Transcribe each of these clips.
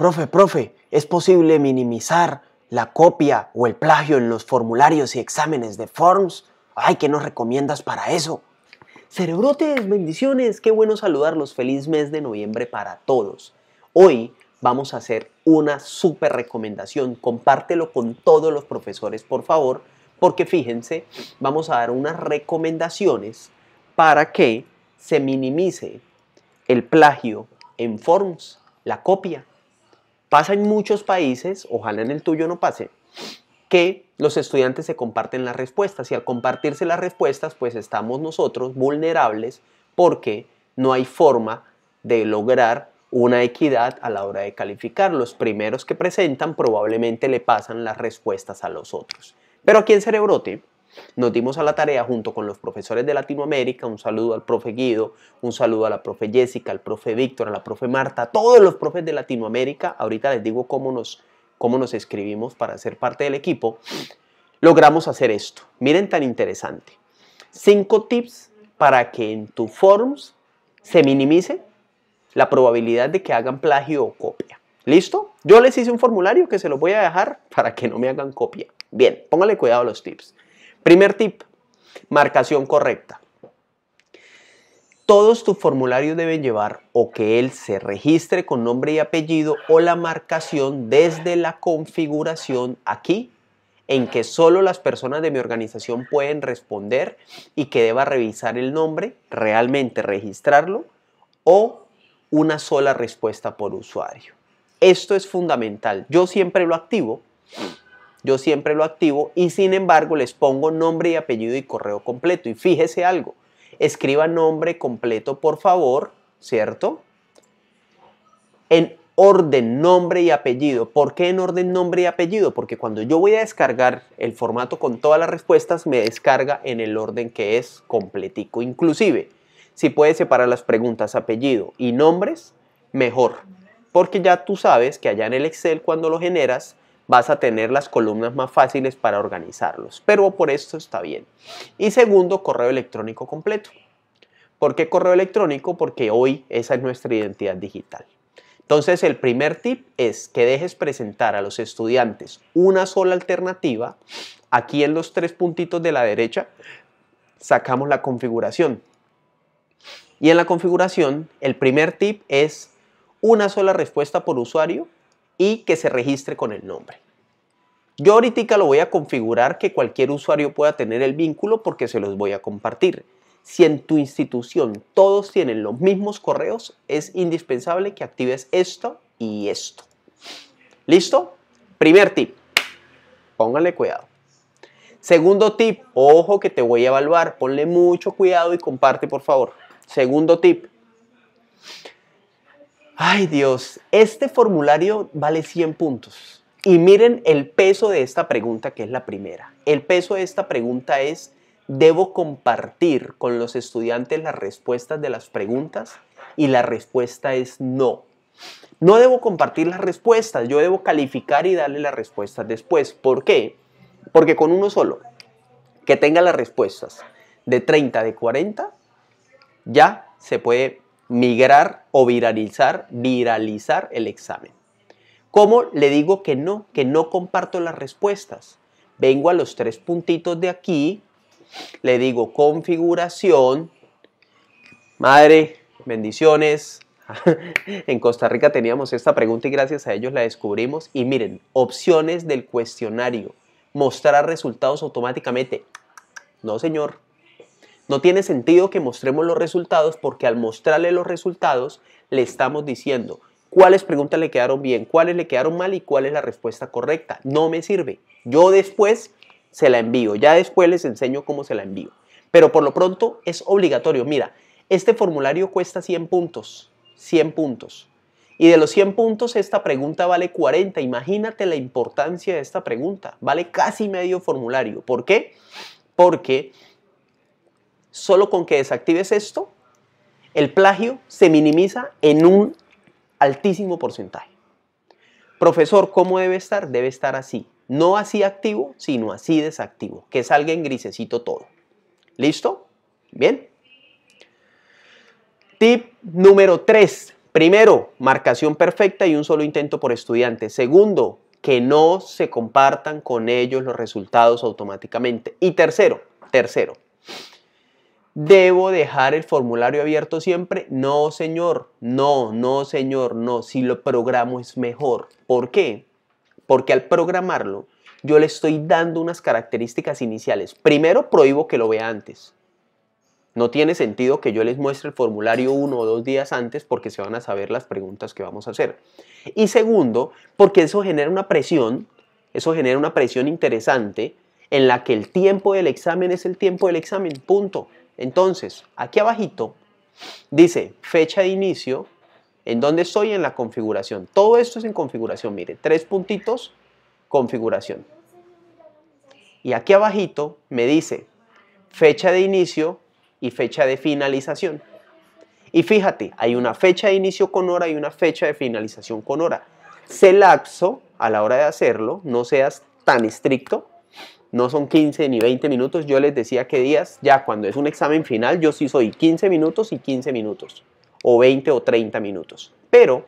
Profe, profe, ¿es posible minimizar la copia o el plagio en los formularios y exámenes de Forms? Ay, ¿qué nos recomiendas para eso? Cerebrotes, bendiciones, qué bueno saludarlos. Feliz mes de noviembre para todos. Hoy vamos a hacer una súper recomendación. Compártelo con todos los profesores, por favor, porque fíjense, vamos a dar unas recomendaciones para que se minimice el plagio en Forms, la copia Pasa en muchos países, ojalá en el tuyo no pase, que los estudiantes se comparten las respuestas y al compartirse las respuestas pues estamos nosotros vulnerables porque no hay forma de lograr una equidad a la hora de calificar. Los primeros que presentan probablemente le pasan las respuestas a los otros. Pero aquí en Cerebrote nos dimos a la tarea junto con los profesores de Latinoamérica, un saludo al profe Guido, un saludo a la profe Jessica, al profe Víctor, a la profe Marta, todos los profes de Latinoamérica, ahorita les digo cómo nos, escribimos para ser parte del equipo, logramos hacer esto. Miren tan interesante. Cinco tips para que en tu forms se minimice la probabilidad de que hagan plagio o copia. ¿Listo? Yo les hice un formulario que se lo voy a dejar para que no me hagan copia. Bien, póngale cuidado a los tips. Primer tip, marcación correcta. Todos tus formularios deben llevar o que él se registre con nombre y apellido o la marcación desde la configuración aquí en que solo las personas de mi organización pueden responder y que deba revisar el nombre, realmente registrarlo o una sola respuesta por usuario. Esto es fundamental. Yo siempre lo activo yo siempre lo activo y sin embargo les pongo nombre y apellido y correo completo. Y fíjese algo, escriba nombre completo por favor, ¿cierto? En orden nombre y apellido. ¿Por qué en orden nombre y apellido? Porque cuando yo voy a descargar el formato con todas las respuestas, me descarga en el orden que es completico. Inclusive, si puedes separar las preguntas apellido y nombres, mejor. Porque ya tú sabes que allá en el Excel cuando lo generas, vas a tener las columnas más fáciles para organizarlos. Pero por esto está bien. Y segundo, correo electrónico completo. ¿Por qué correo electrónico? Porque hoy esa es nuestra identidad digital. Entonces el primer tip es que dejes presentar a los estudiantes una sola alternativa. Aquí en los tres puntitos de la derecha sacamos la configuración. Y en la configuración el primer tip es una sola respuesta por usuario y que se registre con el nombre. Yo ahorita lo voy a configurar que cualquier usuario pueda tener el vínculo porque se los voy a compartir. Si en tu institución todos tienen los mismos correos, es indispensable que actives esto y esto. ¿Listo? Primer tip, Póngale cuidado. Segundo tip, ojo que te voy a evaluar, ponle mucho cuidado y comparte por favor. Segundo tip, Ay Dios, este formulario vale 100 puntos. Y miren el peso de esta pregunta, que es la primera. El peso de esta pregunta es, ¿debo compartir con los estudiantes las respuestas de las preguntas? Y la respuesta es no. No debo compartir las respuestas, yo debo calificar y darle las respuestas después. ¿Por qué? Porque con uno solo, que tenga las respuestas de 30, de 40, ya se puede migrar o viralizar, viralizar el examen. ¿Cómo le digo que no? Que no comparto las respuestas. Vengo a los tres puntitos de aquí, le digo configuración, madre, bendiciones. en Costa Rica teníamos esta pregunta y gracias a ellos la descubrimos. Y miren, opciones del cuestionario. Mostrar resultados automáticamente. No, señor. No tiene sentido que mostremos los resultados porque al mostrarle los resultados le estamos diciendo cuáles preguntas le quedaron bien, cuáles le quedaron mal y cuál es la respuesta correcta. No me sirve. Yo después se la envío, ya después les enseño cómo se la envío. Pero por lo pronto es obligatorio. Mira, este formulario cuesta 100 puntos, 100 puntos. Y de los 100 puntos esta pregunta vale 40. Imagínate la importancia de esta pregunta. Vale casi medio formulario. ¿Por qué? Porque Solo con que desactives esto, el plagio se minimiza en un altísimo porcentaje. Profesor, ¿cómo debe estar? Debe estar así. No así activo, sino así desactivo. Que salga en grisecito todo. ¿Listo? Bien. Tip número 3. Primero, marcación perfecta y un solo intento por estudiante. Segundo, que no se compartan con ellos los resultados automáticamente. Y tercero, tercero, ¿Debo dejar el formulario abierto siempre? No, señor. No, no, señor. No, si lo programo es mejor. ¿Por qué? Porque al programarlo, yo le estoy dando unas características iniciales. Primero, prohíbo que lo vea antes. No tiene sentido que yo les muestre el formulario uno o dos días antes porque se van a saber las preguntas que vamos a hacer. Y segundo, porque eso genera una presión, eso genera una presión interesante en la que el tiempo del examen es el tiempo del examen, punto. Entonces, aquí abajito dice fecha de inicio, en dónde estoy en la configuración. Todo esto es en configuración, mire, tres puntitos, configuración. Y aquí abajito me dice fecha de inicio y fecha de finalización. Y fíjate, hay una fecha de inicio con hora y una fecha de finalización con hora. Se lapso a la hora de hacerlo, no seas tan estricto, no son 15 ni 20 minutos. Yo les decía que días, ya cuando es un examen final, yo sí soy 15 minutos y 15 minutos, o 20 o 30 minutos. Pero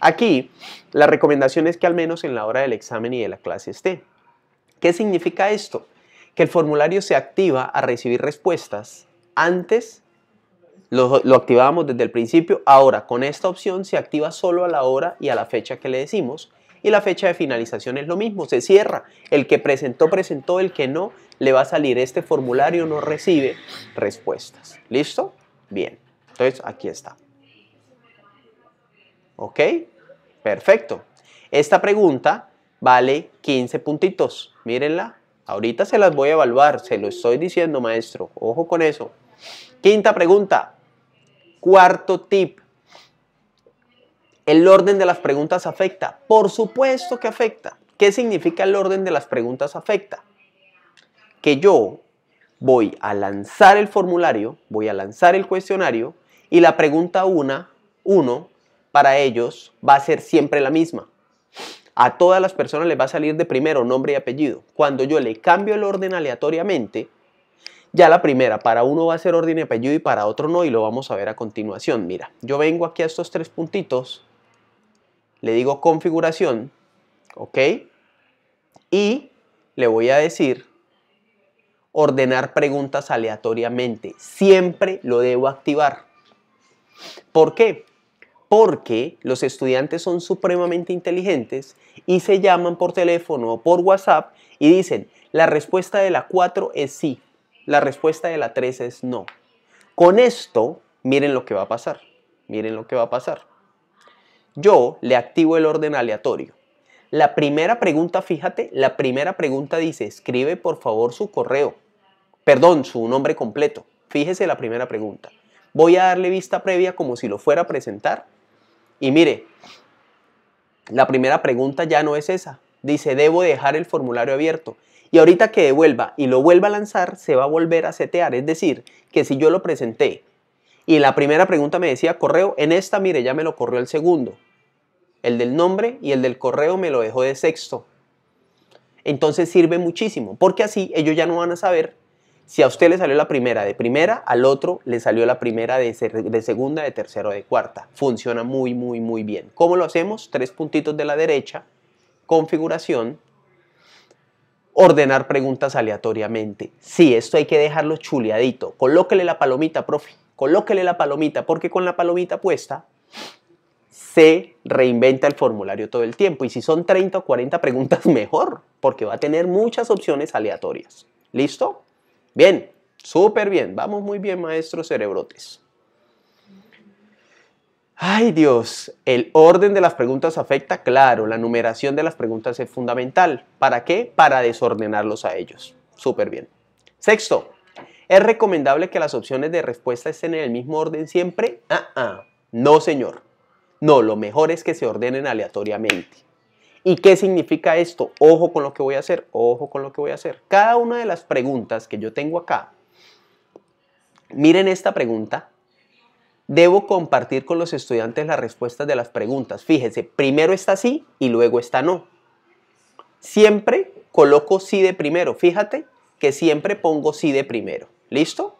aquí la recomendación es que al menos en la hora del examen y de la clase esté. ¿Qué significa esto? Que el formulario se activa a recibir respuestas antes. Lo, lo activábamos desde el principio. Ahora, con esta opción se activa solo a la hora y a la fecha que le decimos y la fecha de finalización es lo mismo, se cierra. El que presentó, presentó, el que no, le va a salir este formulario, no recibe respuestas. ¿Listo? Bien, entonces aquí está. ¿Ok? Perfecto. Esta pregunta vale 15 puntitos, mírenla. Ahorita se las voy a evaluar, se lo estoy diciendo maestro, ojo con eso. Quinta pregunta, cuarto tip ¿El orden de las preguntas afecta? Por supuesto que afecta. ¿Qué significa el orden de las preguntas afecta? Que yo voy a lanzar el formulario, voy a lanzar el cuestionario y la pregunta 1 uno, para ellos va a ser siempre la misma. A todas las personas les va a salir de primero nombre y apellido. Cuando yo le cambio el orden aleatoriamente, ya la primera para uno va a ser orden y apellido y para otro no y lo vamos a ver a continuación. Mira, yo vengo aquí a estos tres puntitos le digo configuración, ¿ok? Y le voy a decir ordenar preguntas aleatoriamente. Siempre lo debo activar. ¿Por qué? Porque los estudiantes son supremamente inteligentes y se llaman por teléfono o por WhatsApp y dicen, la respuesta de la 4 es sí, la respuesta de la 3 es no. Con esto, miren lo que va a pasar, miren lo que va a pasar yo le activo el orden aleatorio. La primera pregunta, fíjate, la primera pregunta dice, escribe por favor su correo, perdón, su nombre completo. Fíjese la primera pregunta. Voy a darle vista previa como si lo fuera a presentar. Y mire, la primera pregunta ya no es esa. Dice, debo dejar el formulario abierto. Y ahorita que devuelva y lo vuelva a lanzar, se va a volver a setear. Es decir, que si yo lo presenté y la primera pregunta me decía correo, en esta, mire, ya me lo corrió el segundo el del nombre y el del correo me lo dejó de sexto. Entonces sirve muchísimo, porque así ellos ya no van a saber si a usted le salió la primera de primera, al otro le salió la primera de, segunda, de tercera o de cuarta. Funciona muy, muy, muy bien. ¿Cómo lo hacemos? Tres puntitos de la derecha, configuración, ordenar preguntas aleatoriamente. Sí, esto hay que dejarlo chuleadito. Colóquele la palomita, profe. Colóquele la palomita, porque con la palomita puesta se reinventa el formulario todo el tiempo. Y si son 30 o 40 preguntas, mejor, porque va a tener muchas opciones aleatorias. ¿Listo? Bien, súper bien. Vamos muy bien, maestros cerebrotes. Ay Dios, el orden de las preguntas afecta, claro, la numeración de las preguntas es fundamental. ¿Para qué? Para desordenarlos a ellos. Súper bien. Sexto, ¿es recomendable que las opciones de respuesta estén en el mismo orden siempre? Ah, ah, no señor. No, lo mejor es que se ordenen aleatoriamente. ¿Y qué significa esto? Ojo con lo que voy a hacer, ojo con lo que voy a hacer. Cada una de las preguntas que yo tengo acá, miren esta pregunta. Debo compartir con los estudiantes las respuestas de las preguntas. Fíjense, primero está sí y luego está no. Siempre coloco sí de primero. Fíjate que siempre pongo sí de primero. ¿Listo?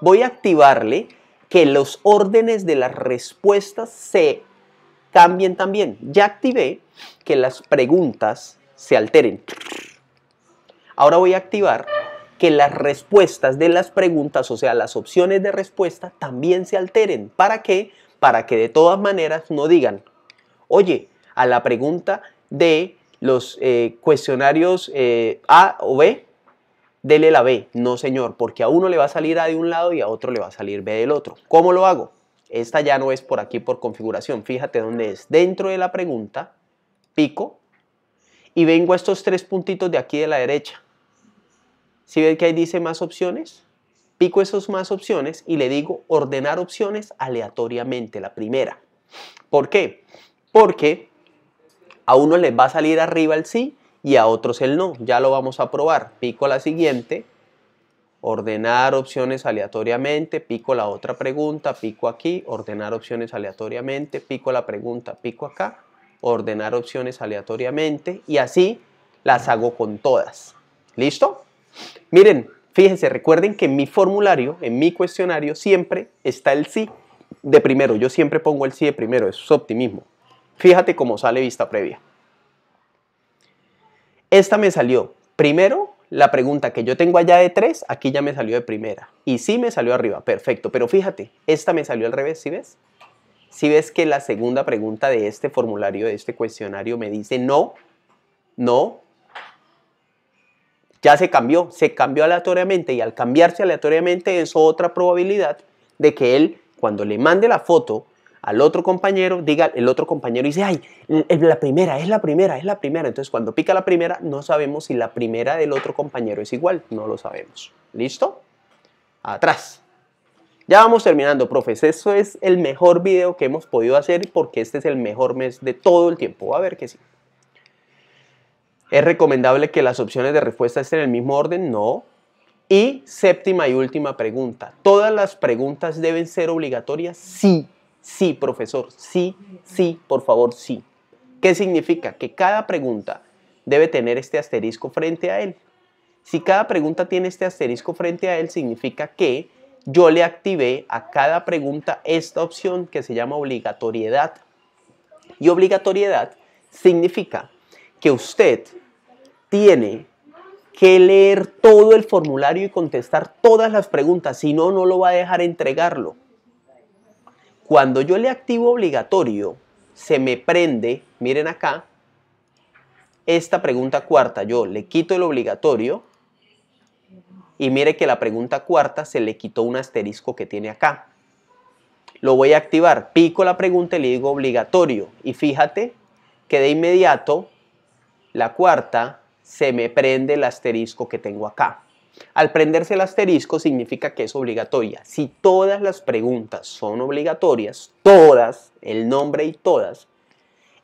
Voy a activarle que los órdenes de las respuestas se también, también. Ya activé que las preguntas se alteren. Ahora voy a activar que las respuestas de las preguntas, o sea, las opciones de respuesta, también se alteren. ¿Para qué? Para que de todas maneras no digan, oye, a la pregunta de los eh, cuestionarios eh, A o B, dele la B. No, señor, porque a uno le va a salir A de un lado y a otro le va a salir B del otro. ¿Cómo lo hago? Esta ya no es por aquí por configuración. Fíjate dónde es. Dentro de la pregunta, pico, y vengo a estos tres puntitos de aquí de la derecha. Si ¿Sí ven que ahí dice más opciones, pico esos más opciones y le digo ordenar opciones aleatoriamente, la primera. ¿Por qué? Porque a uno le va a salir arriba el sí y a otros el no. Ya lo vamos a probar. Pico la siguiente ordenar opciones aleatoriamente, pico la otra pregunta, pico aquí, ordenar opciones aleatoriamente, pico la pregunta, pico acá, ordenar opciones aleatoriamente y así las hago con todas. ¿Listo? Miren, fíjense, recuerden que en mi formulario, en mi cuestionario, siempre está el sí de primero. Yo siempre pongo el sí de primero, eso es optimismo. Fíjate cómo sale vista previa. Esta me salió primero la pregunta que yo tengo allá de tres, aquí ya me salió de primera. Y sí me salió arriba, perfecto. Pero fíjate, esta me salió al revés, ¿sí ves? Si ves que la segunda pregunta de este formulario, de este cuestionario, me dice no, no, ya se cambió, se cambió aleatoriamente y al cambiarse aleatoriamente es otra probabilidad de que él, cuando le mande la foto al otro compañero, diga, el otro compañero dice, ay, eh, la primera, es la primera, es la primera. Entonces cuando pica la primera, no sabemos si la primera del otro compañero es igual, no lo sabemos. ¿Listo? Atrás. Ya vamos terminando, profes. Eso es el mejor video que hemos podido hacer porque este es el mejor mes de todo el tiempo. a ver que sí. ¿Es recomendable que las opciones de respuesta estén en el mismo orden? No. Y séptima y última pregunta. ¿Todas las preguntas deben ser obligatorias? Sí. Sí, profesor, sí, sí, por favor, sí. ¿Qué significa? Que cada pregunta debe tener este asterisco frente a él. Si cada pregunta tiene este asterisco frente a él, significa que yo le activé a cada pregunta esta opción que se llama obligatoriedad. Y obligatoriedad significa que usted tiene que leer todo el formulario y contestar todas las preguntas, si no, no lo va a dejar entregarlo. Cuando yo le activo obligatorio, se me prende, miren acá, esta pregunta cuarta, yo le quito el obligatorio y mire que la pregunta cuarta se le quitó un asterisco que tiene acá. Lo voy a activar, pico la pregunta y le digo obligatorio y fíjate que de inmediato la cuarta se me prende el asterisco que tengo acá. Al prenderse el asterisco significa que es obligatoria. Si todas las preguntas son obligatorias, todas, el nombre y todas,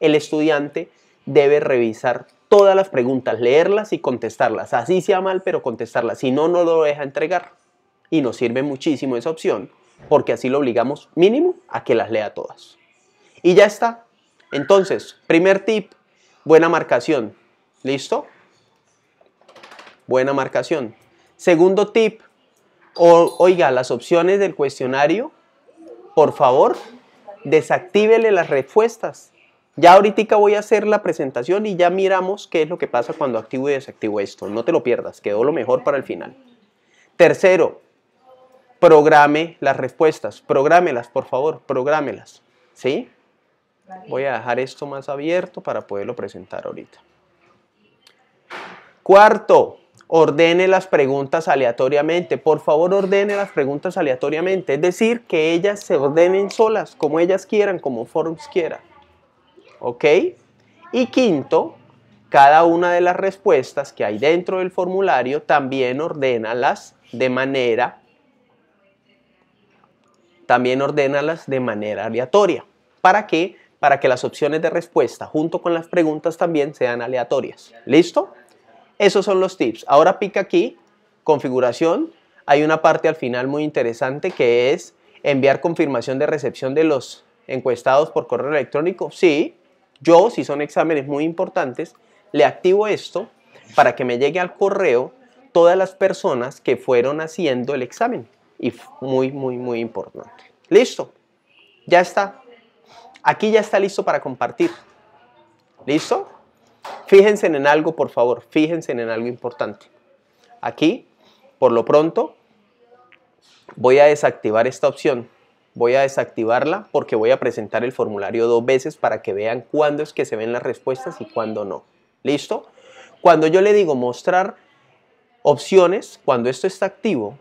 el estudiante debe revisar todas las preguntas, leerlas y contestarlas. Así sea mal, pero contestarlas. Si no, no lo deja entregar. Y nos sirve muchísimo esa opción, porque así lo obligamos mínimo a que las lea todas. Y ya está. Entonces, primer tip, buena marcación. ¿Listo? Buena marcación. Segundo tip, o, oiga, las opciones del cuestionario, por favor, desactívele las respuestas. Ya ahorita voy a hacer la presentación y ya miramos qué es lo que pasa cuando activo y desactivo esto. No te lo pierdas, quedó lo mejor para el final. Tercero, programe las respuestas. Prográmelas, por favor, prográmelas. ¿Sí? Voy a dejar esto más abierto para poderlo presentar ahorita. Cuarto, ordene las preguntas aleatoriamente. Por favor, ordene las preguntas aleatoriamente. Es decir, que ellas se ordenen solas, como ellas quieran, como Forums quiera. ¿Ok? Y quinto, cada una de las respuestas que hay dentro del formulario también ordénalas de manera también ordénalas de manera aleatoria. ¿Para qué? Para que las opciones de respuesta junto con las preguntas también sean aleatorias. ¿Listo? Esos son los tips. Ahora pica aquí, configuración. Hay una parte al final muy interesante que es enviar confirmación de recepción de los encuestados por correo electrónico. Sí, yo, si son exámenes muy importantes, le activo esto para que me llegue al correo todas las personas que fueron haciendo el examen. Y muy, muy, muy importante. Listo. Ya está. Aquí ya está listo para compartir. ¿Listo? Fíjense en algo, por favor, fíjense en algo importante. Aquí, por lo pronto, voy a desactivar esta opción. Voy a desactivarla porque voy a presentar el formulario dos veces para que vean cuándo es que se ven las respuestas y cuándo no. ¿Listo? Cuando yo le digo mostrar opciones, cuando esto está activo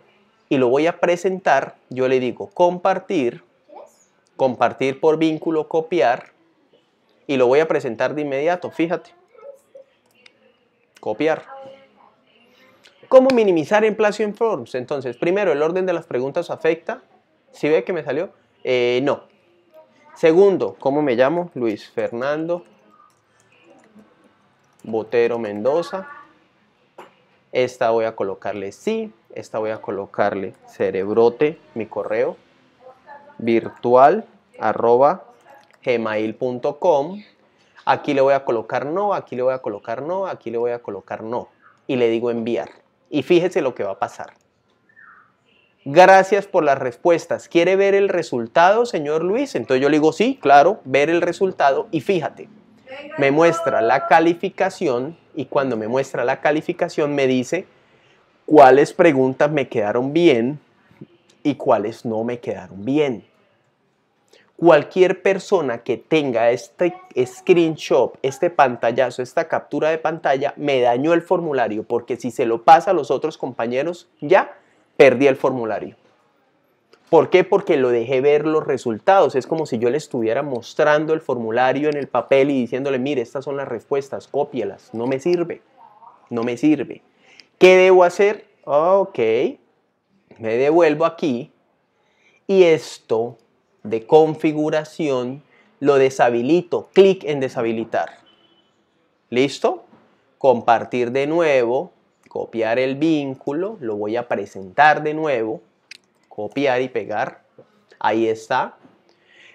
y lo voy a presentar, yo le digo compartir, compartir por vínculo, copiar y lo voy a presentar de inmediato, fíjate copiar. ¿Cómo minimizar en Forms? Entonces, primero, el orden de las preguntas afecta. ¿Sí ve que me salió? Eh, no. Segundo, ¿cómo me llamo? Luis Fernando Botero Mendoza. Esta voy a colocarle sí, esta voy a colocarle cerebrote, mi correo, virtual, arroba, gmail.com Aquí le voy a colocar no, aquí le voy a colocar no, aquí le voy a colocar no. Y le digo enviar. Y fíjese lo que va a pasar. Gracias por las respuestas. ¿Quiere ver el resultado, señor Luis? Entonces yo le digo, sí, claro, ver el resultado. Y fíjate, me muestra la calificación y cuando me muestra la calificación me dice cuáles preguntas me quedaron bien y cuáles no me quedaron bien cualquier persona que tenga este screenshot, este pantallazo, esta captura de pantalla, me dañó el formulario, porque si se lo pasa a los otros compañeros, ya perdí el formulario. ¿Por qué? Porque lo dejé ver los resultados. Es como si yo le estuviera mostrando el formulario en el papel y diciéndole, mire, estas son las respuestas, cópielas. No me sirve. No me sirve. ¿Qué debo hacer? Ok, me devuelvo aquí y esto de configuración, lo deshabilito. Clic en deshabilitar. ¿Listo? Compartir de nuevo, copiar el vínculo, lo voy a presentar de nuevo, copiar y pegar. Ahí está.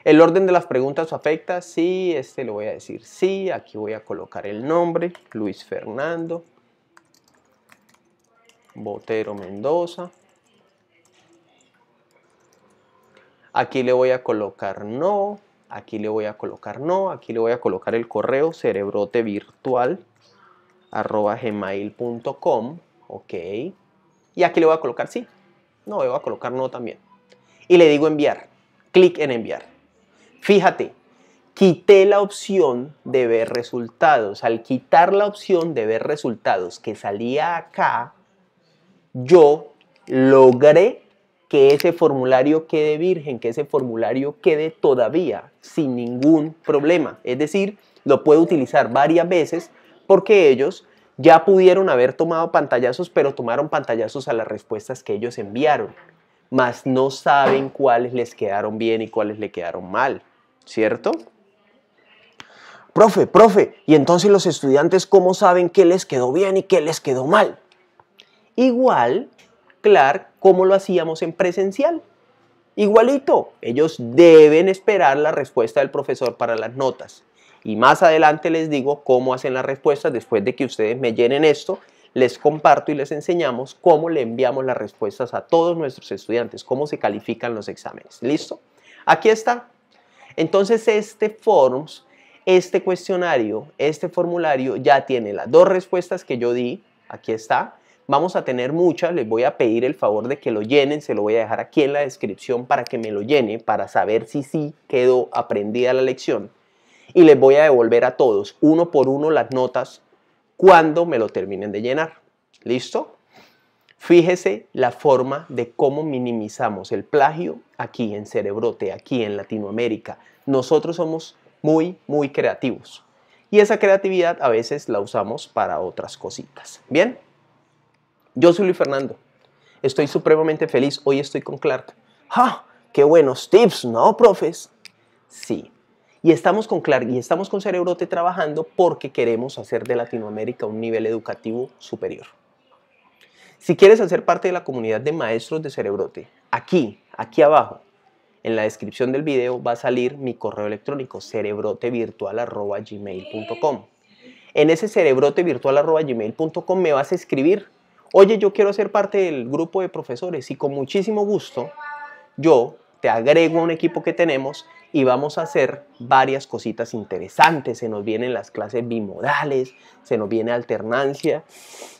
El orden de las preguntas afecta, sí, este lo voy a decir sí, aquí voy a colocar el nombre, Luis Fernando, Botero Mendoza, Aquí le voy a colocar no, aquí le voy a colocar no, aquí le voy a colocar el correo cerebrote virtual ok. Y aquí le voy a colocar sí, no, le voy a colocar no también. Y le digo enviar, clic en enviar. Fíjate, quité la opción de ver resultados. Al quitar la opción de ver resultados que salía acá, yo logré que ese formulario quede virgen, que ese formulario quede todavía sin ningún problema. Es decir, lo puede utilizar varias veces porque ellos ya pudieron haber tomado pantallazos, pero tomaron pantallazos a las respuestas que ellos enviaron, mas no saben cuáles les quedaron bien y cuáles le quedaron mal, ¿cierto? Profe, profe, ¿y entonces los estudiantes cómo saben qué les quedó bien y qué les quedó mal? Igual cómo como lo hacíamos en presencial. Igualito, ellos deben esperar la respuesta del profesor para las notas. Y más adelante les digo cómo hacen las respuestas después de que ustedes me llenen esto. Les comparto y les enseñamos cómo le enviamos las respuestas a todos nuestros estudiantes, cómo se califican los exámenes. ¿Listo? Aquí está. Entonces este Forms, este cuestionario, este formulario ya tiene las dos respuestas que yo di. Aquí está Vamos a tener muchas, les voy a pedir el favor de que lo llenen, se lo voy a dejar aquí en la descripción para que me lo llene, para saber si sí quedó aprendida la lección. Y les voy a devolver a todos, uno por uno, las notas cuando me lo terminen de llenar. ¿Listo? Fíjese la forma de cómo minimizamos el plagio aquí en Cerebrote, aquí en Latinoamérica. Nosotros somos muy, muy creativos. Y esa creatividad a veces la usamos para otras cositas. Bien, yo soy Luis Fernando. Estoy supremamente feliz. Hoy estoy con Clark. ¡Ja! ¡Qué buenos tips! ¿No, profes? Sí. Y estamos con Clark y estamos con Cerebrote trabajando porque queremos hacer de Latinoamérica un nivel educativo superior. Si quieres hacer parte de la comunidad de maestros de Cerebrote, aquí, aquí abajo, en la descripción del video va a salir mi correo electrónico cerebrotevirtual.gmail.com. En ese cerebrotevirtual.gmail.com me vas a escribir oye, yo quiero ser parte del grupo de profesores y con muchísimo gusto yo te agrego a un equipo que tenemos y vamos a hacer varias cositas interesantes. Se nos vienen las clases bimodales, se nos viene alternancia,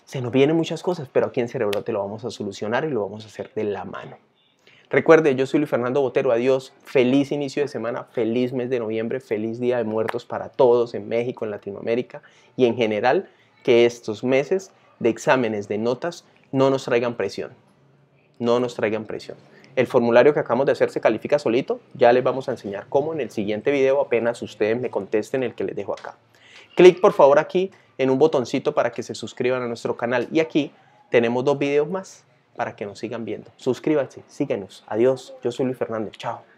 se nos vienen muchas cosas, pero aquí en Cerebro te lo vamos a solucionar y lo vamos a hacer de la mano. Recuerde, yo soy Luis Fernando Botero. Adiós. Feliz inicio de semana, feliz mes de noviembre, feliz Día de Muertos para todos en México, en Latinoamérica y en general. Que estos meses de exámenes, de notas, no nos traigan presión. No nos traigan presión. El formulario que acabamos de hacer se califica solito. Ya les vamos a enseñar cómo en el siguiente video apenas ustedes me contesten el que les dejo acá. Clic por favor aquí en un botoncito para que se suscriban a nuestro canal. Y aquí tenemos dos videos más para que nos sigan viendo. Suscríbanse, síguenos. Adiós, yo soy Luis Fernández. Chao.